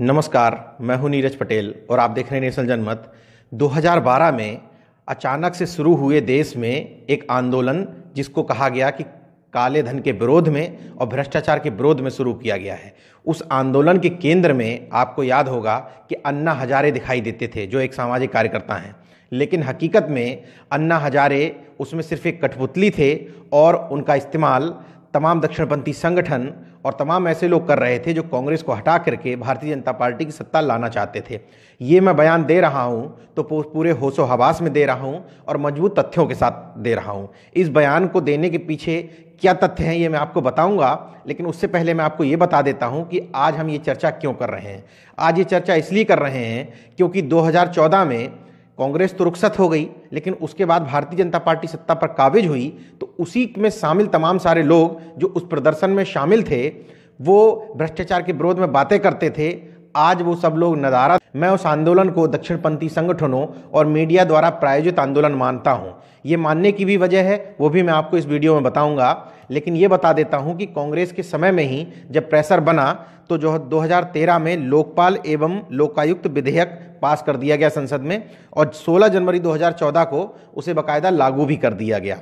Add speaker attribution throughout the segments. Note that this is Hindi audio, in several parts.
Speaker 1: नमस्कार मैं हूं नीरज पटेल और आप देख रहे हैं नेशनल जनमत 2012 में अचानक से शुरू हुए देश में एक आंदोलन जिसको कहा गया कि काले धन के विरोध में और भ्रष्टाचार के विरोध में शुरू किया गया है उस आंदोलन के केंद्र में आपको याद होगा कि अन्ना हजारे दिखाई देते थे जो एक सामाजिक कार्यकर्ता हैं लेकिन हकीकत में अन्ना हजारे उसमें सिर्फ एक कठपुतली थे और उनका इस्तेमाल तमाम दक्षिणपंथी संगठन और तमाम ऐसे लोग कर रहे थे जो कांग्रेस को हटा करके भारतीय जनता पार्टी की सत्ता लाना चाहते थे ये मैं बयान दे रहा हूँ तो पूरे होशो हवास में दे रहा हूँ और मजबूत तथ्यों के साथ दे रहा हूँ इस बयान को देने के पीछे क्या तथ्य हैं ये मैं आपको बताऊंगा लेकिन उससे पहले मैं आपको ये बता देता हूं कि आज हम ये चर्चा क्यों कर रहे हैं आज ये चर्चा इसलिए कर रहे हैं क्योंकि 2014 में कांग्रेस तो रुखसत हो गई लेकिन उसके बाद भारतीय जनता पार्टी सत्ता पर काबिज हुई तो उसी में शामिल तमाम सारे लोग जो उस प्रदर्शन में शामिल थे वो भ्रष्टाचार के विरोध में बातें करते थे आज वो सब लोग नदारा मैं उस आंदोलन को दक्षिणपंथी संगठनों और मीडिया द्वारा प्रायोजित आंदोलन मानता हूँ ये मानने की भी वजह है वो भी मैं आपको इस वीडियो में बताऊंगा लेकिन ये बता देता हूँ कि कांग्रेस के समय में ही जब प्रेशर बना तो जो 2013 में लोकपाल एवं लोकायुक्त विधेयक पास कर दिया गया संसद में और 16 जनवरी 2014 को उसे बाकायदा लागू भी कर दिया गया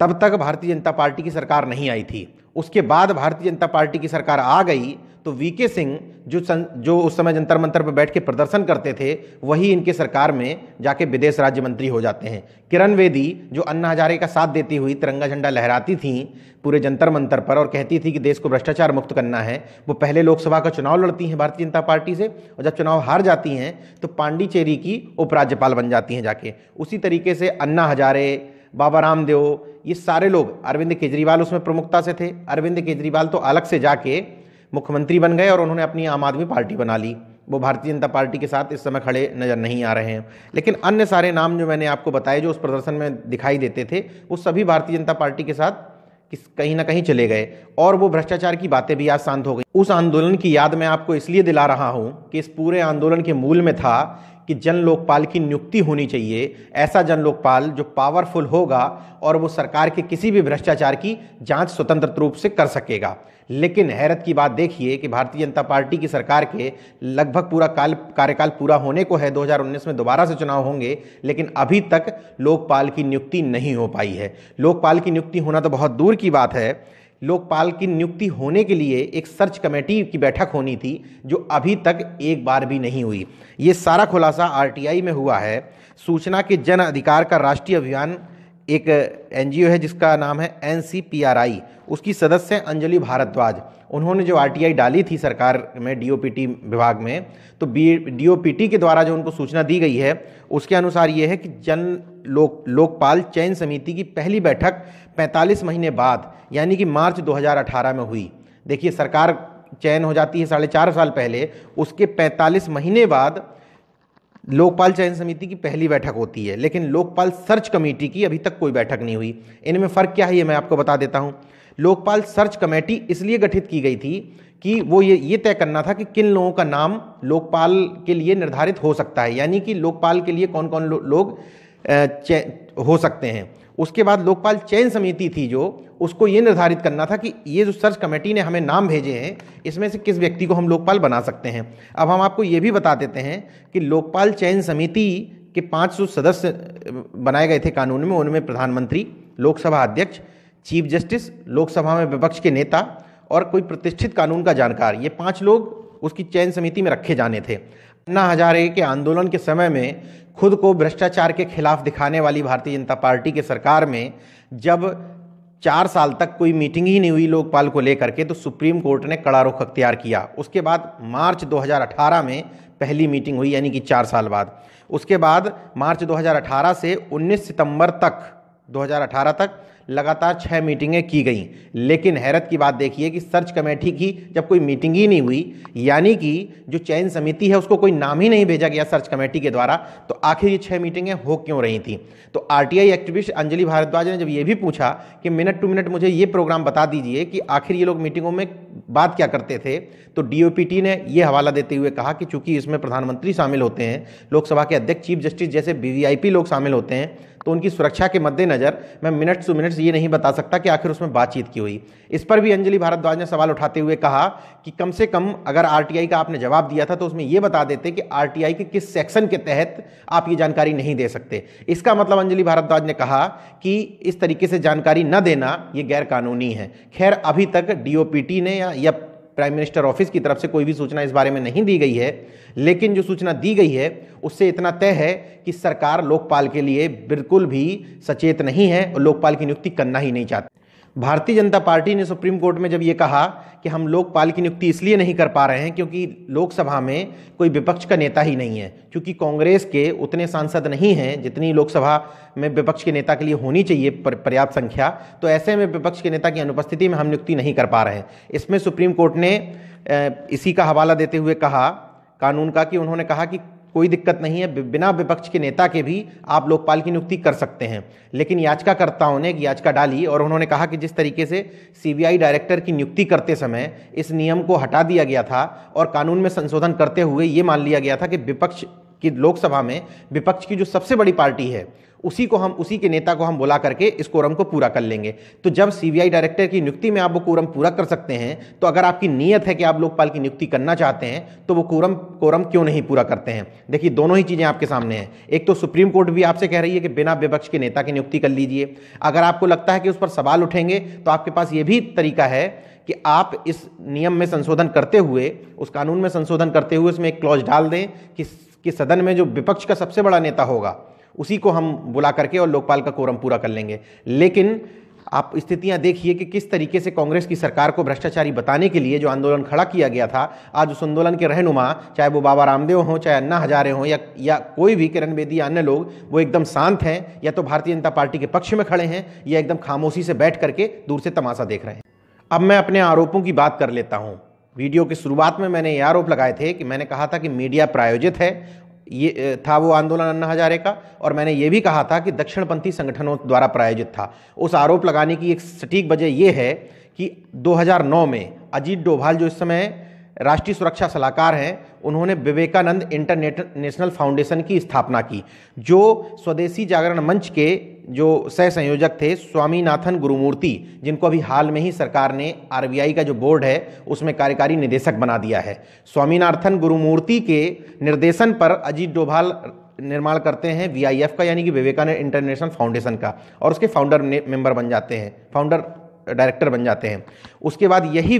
Speaker 1: तब तक भारतीय जनता पार्टी की सरकार नहीं आई थी उसके बाद भारतीय जनता पार्टी की सरकार आ गई तो वीके सिंह जो सं, जो उस समय जंतर मंतर पर बैठ के प्रदर्शन करते थे वही इनके सरकार में जाके विदेश राज्य मंत्री हो जाते हैं किरण वेदी जो अन्ना हजारे का साथ देती हुई तिरंगा झंडा लहराती थी पूरे जंतर मंतर पर और कहती थी कि देश को भ्रष्टाचार मुक्त करना है वो पहले लोकसभा का चुनाव लड़ती हैं भारतीय जनता पार्टी से और जब चुनाव हार जाती हैं तो पांडिचेरी की उपराज्यपाल बन जाती हैं जाके उसी तरीके से अन्ना हजारे बाबा रामदेव ये सारे लोग अरविंद केजरीवाल उसमें प्रमुखता से थे अरविंद केजरीवाल तो अलग से जाके मुख्यमंत्री बन गए और उन्होंने अपनी आम आदमी पार्टी बना ली वो भारतीय जनता पार्टी के साथ इस समय खड़े नज़र नहीं आ रहे हैं लेकिन अन्य सारे नाम जो मैंने आपको बताए जो उस प्रदर्शन में दिखाई देते थे वो सभी भारतीय जनता पार्टी के साथ किस कहीं ना कहीं चले गए और वो भ्रष्टाचार की बातें भी आज शांत हो गई उस आंदोलन की याद मैं आपको इसलिए दिला रहा हूँ कि इस पूरे आंदोलन के मूल में था कि जन लोकपाल की नियुक्ति होनी चाहिए ऐसा जन लोकपाल जो पावरफुल होगा और वो सरकार के किसी भी भ्रष्टाचार की जांच स्वतंत्र रूप से कर सकेगा लेकिन हैरत की बात देखिए कि भारतीय जनता पार्टी की सरकार के लगभग पूरा काल कार्यकाल पूरा होने को है 2019 में दोबारा से चुनाव होंगे लेकिन अभी तक लोकपाल की नियुक्ति नहीं हो पाई है लोकपाल की नियुक्ति होना तो बहुत दूर की बात है लोकपाल की नियुक्ति होने के लिए एक सर्च कमेटी की बैठक होनी थी जो अभी तक एक बार भी नहीं हुई ये सारा खुलासा आरटीआई में हुआ है सूचना के जन अधिकार का राष्ट्रीय अभियान एक एनजीओ है जिसका नाम है एन उसकी सदस्य हैं अंजलि भारद्वाज उन्होंने जो आरटीआई डाली थी सरकार में डीओपीटी विभाग में तो बी डीओपीटी के द्वारा जो उनको सूचना दी गई है उसके अनुसार ये है कि जन लोक लोकपाल चयन समिति की पहली बैठक 45 महीने बाद यानी कि मार्च 2018 में हुई देखिए सरकार चयन हो जाती है साढ़े चार साल पहले उसके 45 महीने बाद लोकपाल चयन समिति की पहली बैठक होती है लेकिन लोकपाल सर्च कमेटी की अभी तक कोई बैठक नहीं हुई इनमें फ़र्क क्या है ये मैं आपको बता देता हूँ लोकपाल सर्च कमेटी इसलिए गठित की गई थी कि वो ये ये तय करना था कि किन लोगों का नाम लोकपाल के लिए निर्धारित हो सकता है यानी कि लोकपाल के लिए कौन कौन लो, लोग हो सकते हैं उसके बाद लोकपाल चयन समिति थी जो उसको ये निर्धारित करना था कि ये जो सर्च कमेटी ने हमें नाम भेजे हैं इसमें से किस व्यक्ति को हम लोकपाल बना सकते हैं अब हम आपको ये भी बता देते हैं कि लोकपाल चयन समिति के 500 सदस्य बनाए गए थे कानून में उनमें प्रधानमंत्री लोकसभा अध्यक्ष चीफ जस्टिस लोकसभा में विपक्ष के नेता और कोई प्रतिष्ठित कानून का जानकार ये पाँच लोग उसकी चयन समिति में रखे जाने थे अन्ना हजारे के आंदोलन के समय में खुद को भ्रष्टाचार के खिलाफ दिखाने वाली भारतीय जनता पार्टी के सरकार में जब चार साल तक कोई मीटिंग ही नहीं हुई लोकपाल को लेकर के तो सुप्रीम कोर्ट ने कड़ा रुख अख्तियार किया उसके बाद मार्च 2018 में पहली मीटिंग हुई यानी कि चार साल बाद उसके बाद मार्च 2018 से 19 सितंबर तक 2018 तक लगातार छः मीटिंगें की गई लेकिन हैरत की बात देखिए कि सर्च कमेटी की जब कोई मीटिंग ही नहीं हुई यानी कि जो चयन समिति है उसको कोई नाम ही नहीं भेजा गया सर्च कमेटी के द्वारा तो आखिर ये छः मीटिंगें हो क्यों रही थी तो आरटीआई एक्टिविस्ट अंजलि भारद्वाज ने जब ये भी पूछा कि मिनट टू मिनट मुझे ये प्रोग्राम बता दीजिए कि आखिर ये लोग मीटिंगों में बात क्या करते थे तो डीओपीटी ने यह हवाला देते हुए कहा कि चूंकि इसमें प्रधानमंत्री शामिल होते हैं लोकसभा के अध्यक्ष चीफ जस्टिस जैसे वीवीआईपी लोग शामिल होते हैं तो उनकी सुरक्षा के मद्देनज़र मैं मिनट्स टू मिनट्स ये नहीं बता सकता कि आखिर उसमें बातचीत की हुई इस पर भी अंजलि भारद्वाज ने सवाल उठाते हुए कहा कि कम से कम अगर आर का आपने जवाब दिया था तो उसमें यह बता देते कि आर के किस सेक्शन के तहत आप ये जानकारी नहीं दे सकते इसका मतलब अंजलि भारद्वाज ने कहा कि इस तरीके से जानकारी न देना ये गैरकानूनी है खैर अभी तक डीओपीटी ने या प्राइम मिनिस्टर ऑफिस की तरफ से कोई भी सूचना इस बारे में नहीं दी गई है लेकिन जो सूचना दी गई है उससे इतना तय है कि सरकार लोकपाल के लिए बिल्कुल भी सचेत नहीं है और लोकपाल की नियुक्ति करना ही नहीं चाहती भारतीय जनता पार्टी ने सुप्रीम कोर्ट में जब ये कहा कि हम लोकपाल की नियुक्ति इसलिए नहीं कर पा रहे हैं क्योंकि लोकसभा में कोई विपक्ष का नेता ही नहीं है क्योंकि कांग्रेस के उतने सांसद नहीं हैं जितनी लोकसभा में विपक्ष के नेता के लिए होनी चाहिए पर्याप्त संख्या तो ऐसे में विपक्ष के नेता की अनुपस्थिति में हम नियुक्ति नहीं कर पा रहे हैं इसमें सुप्रीम कोर्ट ने इसी का हवाला देते हुए कहा कानून का कि उन्होंने कहा कि कोई दिक्कत नहीं है बिना विपक्ष के नेता के भी आप लोकपाल की नियुक्ति कर सकते हैं लेकिन याचिकाकर्ताओं ने एक याचिका डाली और उन्होंने कहा कि जिस तरीके से सीबीआई डायरेक्टर की नियुक्ति करते समय इस नियम को हटा दिया गया था और कानून में संशोधन करते हुए ये मान लिया गया था कि विपक्ष की लोकसभा में विपक्ष की जो सबसे बड़ी पार्टी है उसी को हम उसी के नेता को हम बुला करके इस कोरम को पूरा कर लेंगे तो जब सीबीआई डायरेक्टर की नियुक्ति में आप वो कोरम पूरा कर सकते हैं तो अगर आपकी नीयत है कि आप लोकपाल की नियुक्ति करना चाहते हैं तो वो कोरम कोरम क्यों नहीं पूरा करते हैं देखिए दोनों ही चीज़ें आपके सामने हैं एक तो सुप्रीम कोर्ट भी आपसे कह रही है कि बिना विपक्ष के नेता की नियुक्ति कर लीजिए अगर आपको लगता है कि उस पर सवाल उठेंगे तो आपके पास ये भी तरीका है कि आप इस नियम में संशोधन करते हुए उस कानून में संशोधन करते हुए उसमें एक क्लॉज डाल दें कि कि सदन में जो विपक्ष का सबसे बड़ा नेता होगा उसी को हम बुला करके और लोकपाल का कोरम पूरा कर लेंगे लेकिन आप स्थितियां देखिए कि किस तरीके से कांग्रेस की सरकार को भ्रष्टाचारी बताने के लिए जो आंदोलन खड़ा किया गया था आज उस आंदोलन के रहनुमा चाहे वो बाबा रामदेव हों चाहे अन्ना हजारे हों या या कोई भी किरण बेदी या अन्य लोग वो एकदम शांत हैं या तो भारतीय जनता पार्टी के पक्ष में खड़े हैं या एकदम खामोशी से बैठ करके दूर से तमाशा देख रहे हैं अब मैं अपने आरोपों की बात कर लेता हूँ वीडियो की शुरुआत में मैंने ये आरोप लगाए थे कि मैंने कहा था कि मीडिया प्रायोजित है ये था वो आंदोलन अन्ना हजारे का और मैंने ये भी कहा था कि दक्षिणपंथी संगठनों द्वारा प्रायोजित था उस आरोप लगाने की एक सटीक वजह यह है कि 2009 में अजीत डोभाल जो इस समय राष्ट्रीय सुरक्षा सलाहकार हैं उन्होंने विवेकानंद इंटरनेशनल फाउंडेशन की स्थापना की जो स्वदेशी जागरण मंच के जो सह संयोजक थे स्वामीनाथन गुरुमूर्ति जिनको अभी हाल में ही सरकार ने आर का जो बोर्ड है उसमें कार्यकारी निदेशक बना दिया है स्वामीनाथन गुरुमूर्ति के निर्देशन पर अजीत डोभाल निर्माण करते हैं वी का यानी कि विवेकानंद इंटरनेशनल फाउंडेशन का और उसके फाउंडर मेंबर बन जाते हैं फाउंडर डायरेक्टर बन जाते हैं उसके बाद यही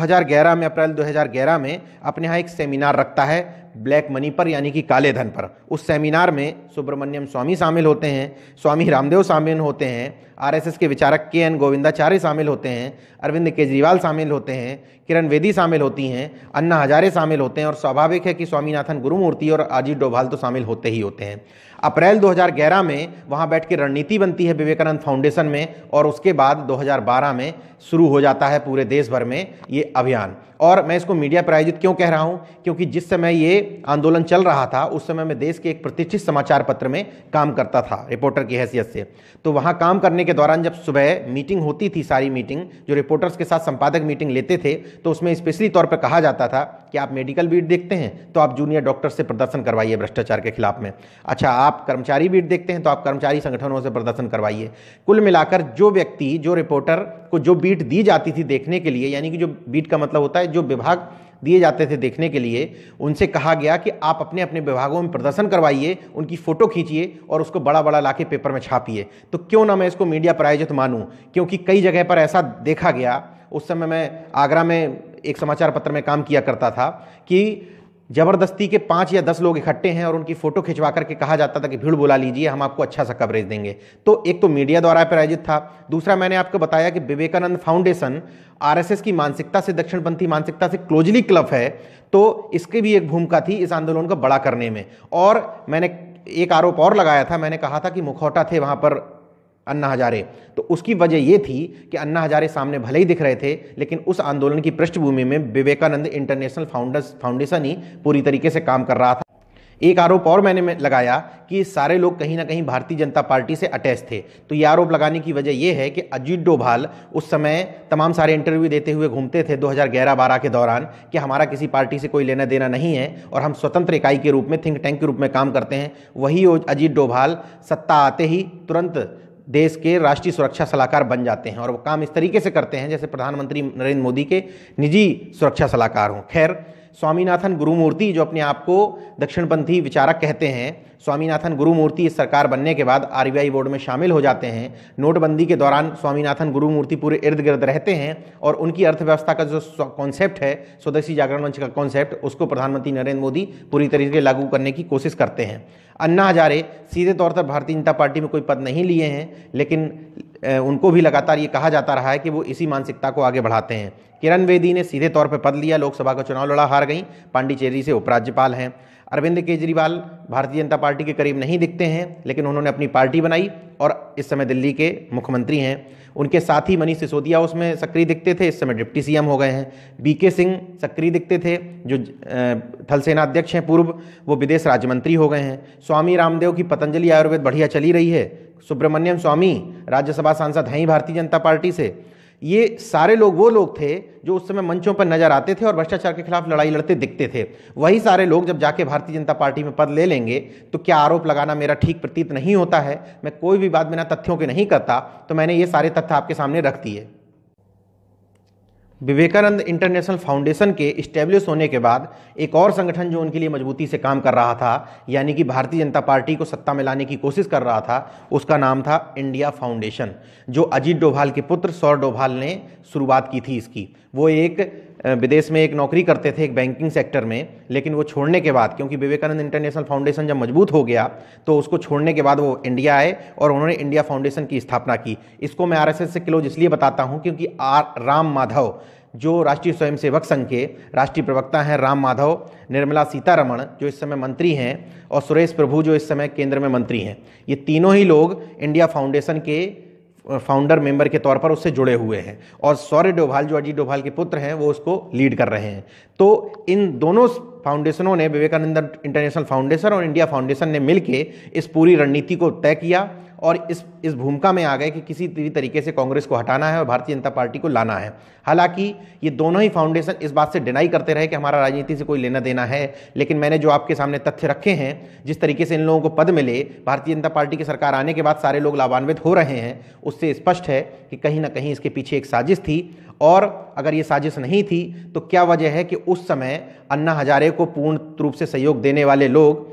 Speaker 1: हज़ार 2011 में अप्रैल 2011 में अपने यहाँ एक सेमिनार रखता है ब्लैक मनी पर यानी कि काले धन पर उस सेमिनार में सुब्रमण्यम स्वामी शामिल होते हैं स्वामी रामदेव शामिल होते हैं आरएसएस के विचारक के एन गोविंदाचार्य शामिल होते हैं अरविंद केजरीवाल शामिल होते हैं किरण वेदी शामिल होती हैं अन्ना हजारे शामिल होते हैं और स्वाभाविक है कि स्वामीनाथन गुरुमूर्ति और अजीत डोभाल तो शामिल होते ही होते हैं अप्रैल 2011 में वहाँ बैठ के रणनीति बनती है विवेकानंद फाउंडेशन में और उसके बाद 2012 में शुरू हो जाता है पूरे देश भर में ये अभियान और मैं इसको मीडिया प्रायोजित क्यों कह रहा हूँ क्योंकि जिस समय ये आंदोलन चल रहा था उस समय मैं देश के एक प्रतिष्ठित समाचार पत्र में काम करता था रिपोर्टर की हैसियत से तो वहाँ काम करने के दौरान जब सुबह मीटिंग होती थी सारी मीटिंग जो रिपोर्टर्स के साथ संपादक मीटिंग लेते थे तो उसमें स्पेशली तौर पर कहा जाता था कि आप मेडिकल बीट देखते हैं तो आप जूनियर डॉक्टर से प्रदर्शन करवाइए भ्रष्टाचार के खिलाफ में अच्छा आप आप कर्मचारी भीड़ देखते हैं तो आप कर्मचारी संगठनों से प्रदर्शन करवाइए कुल मिलाकर जो व्यक्ति जो रिपोर्टर को जो बीट दी जाती थी देखने के लिए यानी कि जो बीट का मतलब होता है जो विभाग दिए जाते थे देखने के लिए उनसे कहा गया कि आप अपने अपने विभागों में प्रदर्शन करवाइए उनकी फ़ोटो खींचिए और उसको बड़ा बड़ा लाके पेपर में छापिए तो क्यों ना मैं इसको मीडिया प्रायोजित मानूँ क्योंकि कई जगह पर ऐसा देखा गया उस समय मैं आगरा में एक समाचार पत्र में काम किया करता था कि जबरदस्ती के पाँच या दस लोग इकट्ठे हैं और उनकी फ़ोटो खिंचवा करके कहा जाता था कि भीड़ बुला लीजिए हम आपको अच्छा सा कवरेज देंगे तो एक तो मीडिया द्वारा प्रायोजित था दूसरा मैंने आपको बताया कि विवेकानंद फाउंडेशन आरएसएस की मानसिकता से दक्षिणपंथी मानसिकता से क्लोजली क्लब है तो इसकी भी एक भूमिका थी इस आंदोलन को बड़ा करने में और मैंने एक आरोप और लगाया था मैंने कहा था कि मुखौटा थे वहाँ पर अन्ना हजारे तो उसकी वजह यह थी कि अन्ना हजारे सामने भले ही दिख रहे थे लेकिन उस आंदोलन की पृष्ठभूमि में विवेकानंद इंटरनेशनल फाउंडर्स फाउंडेशन ही पूरी तरीके से काम कर रहा था एक आरोप और मैंने लगाया कि सारे लोग कहीं ना कहीं भारतीय जनता पार्टी से अटैच थे तो ये आरोप लगाने की वजह यह है कि अजीत डोभाल उस समय तमाम सारे इंटरव्यू देते हुए घूमते थे 2011-12 के दौरान कि हमारा किसी पार्टी से कोई लेना देना नहीं है और हम स्वतंत्र इकाई के रूप में थिंक टैंक के रूप में काम करते हैं वही अजीत डोभाल सत्ता आते ही तुरंत देश के राष्ट्रीय सुरक्षा सलाहकार बन जाते हैं और वो काम इस तरीके से करते हैं जैसे प्रधानमंत्री नरेंद्र मोदी के निजी सुरक्षा सलाहकार हों खैर स्वामीनाथन गुरुमूर्ति जो अपने आप को दक्षिणपंथी विचारक कहते हैं स्वामीनाथन गुरुमूर्ति इस सरकार बनने के बाद आर बोर्ड में शामिल हो जाते हैं नोटबंदी के दौरान स्वामीनाथन गुरुमूर्ति पूरे इर्द गिर्द रहते हैं और उनकी अर्थव्यवस्था का जो कॉन्सेप्ट है स्वदेशी जागरण मंच का कॉन्सेप्ट उसको प्रधानमंत्री नरेंद्र मोदी पूरी तरीके से लागू करने की कोशिश करते हैं अन्ना हजारे सीधे तौर पर भारतीय जनता पार्टी में कोई पद नहीं लिए हैं लेकिन उनको भी लगातार ये कहा जाता रहा है कि वो इसी मानसिकता को आगे बढ़ाते हैं किरण बेदी ने सीधे तौर पर पद लिया लोकसभा का चुनाव लड़ा हार गई पांडिचेरी से उपराज्यपाल हैं अरविंद केजरीवाल भारतीय जनता पार्टी के करीब नहीं दिखते हैं लेकिन उन्होंने अपनी पार्टी बनाई और इस समय दिल्ली के मुख्यमंत्री हैं उनके साथ ही मनीष सिसोदिया उसमें सक्रिय दिखते थे इस समय डिप्टी सीएम हो गए हैं बीके सिंह सक्रिय दिखते थे जो थल सेना अध्यक्ष हैं पूर्व वो विदेश राज्य मंत्री हो गए हैं स्वामी रामदेव की पतंजलि आयुर्वेद बढ़िया चली रही है सुब्रमण्यम स्वामी राज्यसभा सांसद हैं ही भारतीय जनता पार्टी से ये सारे लोग वो लोग थे जो उस समय मंचों पर नजर आते थे और भ्रष्टाचार के खिलाफ लड़ाई लड़ते दिखते थे वही सारे लोग जब जाके भारतीय जनता पार्टी में पद ले लेंगे तो क्या आरोप लगाना मेरा ठीक प्रतीत नहीं होता है मैं कोई भी बात बिना तथ्यों के नहीं करता तो मैंने ये सारे तथ्य आपके सामने रख दिए विवेकानंद इंटरनेशनल फाउंडेशन के इस्टेब्लिश होने के बाद एक और संगठन जो उनके लिए मजबूती से काम कर रहा था यानी कि भारतीय जनता पार्टी को सत्ता में लाने की कोशिश कर रहा था उसका नाम था इंडिया फाउंडेशन जो अजीत डोभाल के पुत्र सौर डोभाल ने शुरुआत की थी इसकी वो एक विदेश में एक नौकरी करते थे एक बैंकिंग सेक्टर में लेकिन वो छोड़ने के बाद क्योंकि विवेकानंद इंटरनेशनल फाउंडेशन जब मजबूत हो गया तो उसको छोड़ने के बाद वो इंडिया आए और उन्होंने इंडिया फाउंडेशन की स्थापना की इसको मैं आरएसएस से क्लोज इसलिए बताता हूँ क्योंकि आर राम माधव जो राष्ट्रीय स्वयंसेवक संघ के राष्ट्रीय प्रवक्ता हैं राम माधव निर्मला सीतारमण जो इस समय मंत्री हैं और सुरेश प्रभु जो इस समय केंद्र में मंत्री हैं ये तीनों ही लोग इंडिया फाउंडेशन के फाउंडर मेंबर के तौर पर उससे जुड़े हुए हैं और सौर्य डोभाल जो अजीत डोभाल के पुत्र हैं वो उसको लीड कर रहे हैं तो इन दोनों फाउंडेशनों ने विवेकानंद इंटरनेशनल फाउंडेशन और इंडिया फाउंडेशन ने मिलकर इस पूरी रणनीति को तय किया और इस इस भूमिका में आ गए कि किसी भी तरीके से कांग्रेस को हटाना है और भारतीय जनता पार्टी को लाना है हालांकि ये दोनों ही फाउंडेशन इस बात से डिनाई करते रहे कि हमारा राजनीति से कोई लेना देना है लेकिन मैंने जो आपके सामने तथ्य रखे हैं जिस तरीके से इन लोगों को पद मिले भारतीय जनता पार्टी की सरकार आने के बाद सारे लोग लाभान्वित हो रहे हैं उससे स्पष्ट है कि कहीं ना कहीं इसके पीछे एक साजिश थी और अगर ये साजिश नहीं थी तो क्या वजह है कि उस समय अन्ना हजारे को पूर्ण रूप से सहयोग देने वाले लोग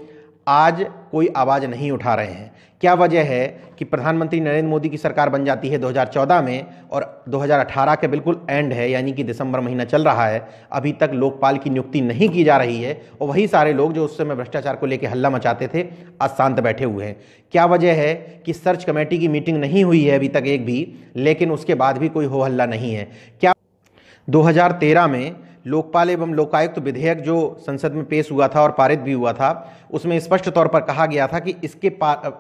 Speaker 1: आज कोई आवाज़ नहीं उठा रहे हैं क्या वजह है कि प्रधानमंत्री नरेंद्र मोदी की सरकार बन जाती है 2014 में और 2018 के बिल्कुल एंड है यानी कि दिसंबर महीना चल रहा है अभी तक लोकपाल की नियुक्ति नहीं की जा रही है और वही सारे लोग जो उस समय भ्रष्टाचार को लेकर हल्ला मचाते थे आज शांत बैठे हुए हैं क्या वजह है कि सर्च कमेटी की मीटिंग नहीं हुई है अभी तक एक भी लेकिन उसके बाद भी कोई हो हल्ला नहीं है क्या दो में लोकपाल एवं लोकायुक्त विधेयक जो संसद में पेश हुआ था और पारित भी हुआ था उसमें स्पष्ट तौर पर कहा गया था कि इसके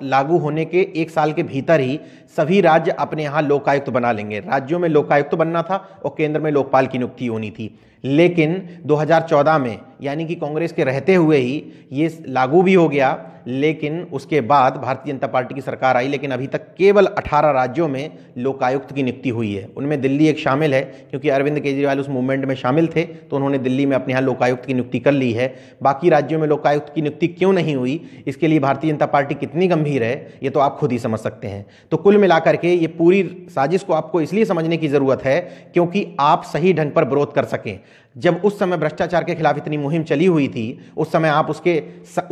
Speaker 1: लागू होने के एक साल के भीतर ही सभी राज्य अपने यहाँ लोकायुक्त तो बना लेंगे राज्यों में लोकायुक्त तो बनना था और केंद्र में लोकपाल की नियुक्ति होनी थी लेकिन 2014 में यानी कि कांग्रेस के रहते हुए ही ये लागू भी हो गया लेकिन उसके बाद भारतीय जनता पार्टी की सरकार आई लेकिन अभी तक केवल 18 राज्यों में लोकायुक्त की नियुक्ति हुई है उनमें दिल्ली एक शामिल है क्योंकि अरविंद केजरीवाल उस मूवमेंट में शामिल थे तो उन्होंने दिल्ली में अपने यहाँ लोकायुक्त की नियुक्ति कर ली है बाकी राज्यों में लोकायुक्त की नियुक्ति क्यों नहीं हुई इसके लिए भारतीय जनता पार्टी कितनी गंभीर है ये तो आप खुद ही समझ सकते हैं तो कुल मिलाकर के ये पूरी साजिश को आपको इसलिए समझने की ज़रूरत है क्योंकि आप सही ढंग पर विरोध कर सकें जब उस समय भ्रष्टाचार के खिलाफ इतनी मुहिम चली हुई थी उस समय आप उसके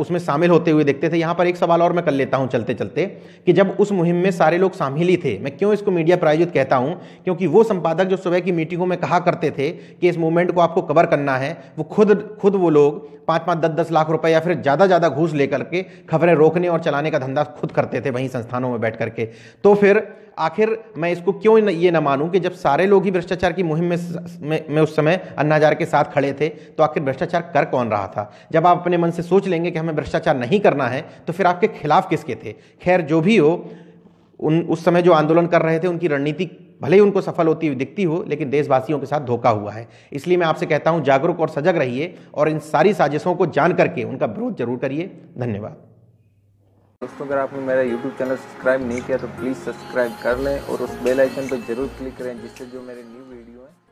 Speaker 1: उसमें शामिल होते हुए देखते थे यहाँ पर एक सवाल और मैं कर लेता हूँ चलते चलते कि जब उस मुहिम में सारे लोग शामिल ही थे मैं क्यों इसको मीडिया प्रायोजित कहता हूँ क्योंकि वो संपादक जो सुबह की मीटिंगों में कहा करते थे कि इस मूवमेंट को आपको कवर करना है वो खुद खुद वो लोग पाँच पाँच दस दस लाख रुपए या फिर ज़्यादा ज़्यादा घूस लेकर के खबरें रोकने और चलाने का धंधा खुद करते थे वहीं संस्थानों में बैठ करके तो फिर आखिर मैं इसको क्यों न, ये ना मानूं कि जब सारे लोग ही भ्रष्टाचार की मुहिम में में, में उस समय अन्ना के साथ खड़े थे तो आखिर भ्रष्टाचार कर कौन रहा था जब आप अपने मन से सोच लेंगे कि हमें भ्रष्टाचार नहीं करना है तो फिर आपके खिलाफ किसके थे खैर जो भी हो उन उस समय जो आंदोलन कर रहे थे उनकी रणनीति भले ही उनको सफल होती हुई दिखती हो लेकिन देशवासियों के साथ धोखा हुआ है इसलिए मैं आपसे कहता हूँ जागरूक और सजग रहिए और इन सारी साजिशों को जान करके उनका विरोध जरूर करिए धन्यवाद दोस्तों अगर आपने मेरा यूट्यूब चैनल सब्सक्राइब नहीं किया तो प्लीज़ सब्सक्राइब कर लें और उस बेल आइकन पर जरूर क्लिक करें जिससे जो मेरे न्यू वीडियो हैं